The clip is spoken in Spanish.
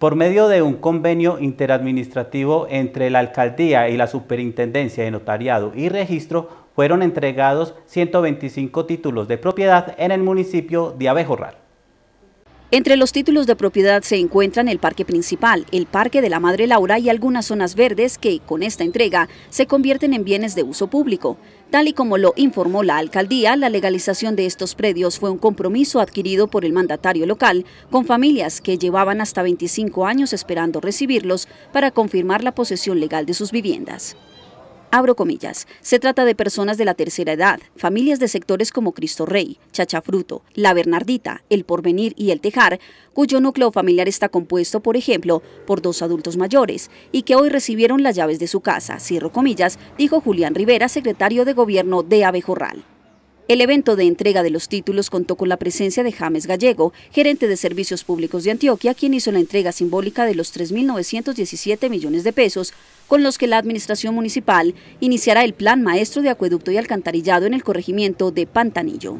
Por medio de un convenio interadministrativo entre la alcaldía y la superintendencia de notariado y registro, fueron entregados 125 títulos de propiedad en el municipio de Abejorral. Entre los títulos de propiedad se encuentran el Parque Principal, el Parque de la Madre Laura y algunas zonas verdes que, con esta entrega, se convierten en bienes de uso público. Tal y como lo informó la alcaldía, la legalización de estos predios fue un compromiso adquirido por el mandatario local con familias que llevaban hasta 25 años esperando recibirlos para confirmar la posesión legal de sus viviendas. Abro comillas. Se trata de personas de la tercera edad, familias de sectores como Cristo Rey, Chachafruto, La Bernardita, El Porvenir y El Tejar, cuyo núcleo familiar está compuesto, por ejemplo, por dos adultos mayores y que hoy recibieron las llaves de su casa, cierro comillas, dijo Julián Rivera, secretario de Gobierno de Abejorral. El evento de entrega de los títulos contó con la presencia de James Gallego, gerente de Servicios Públicos de Antioquia, quien hizo la entrega simbólica de los 3.917 millones de pesos con los que la Administración Municipal iniciará el Plan Maestro de Acueducto y Alcantarillado en el corregimiento de Pantanillo.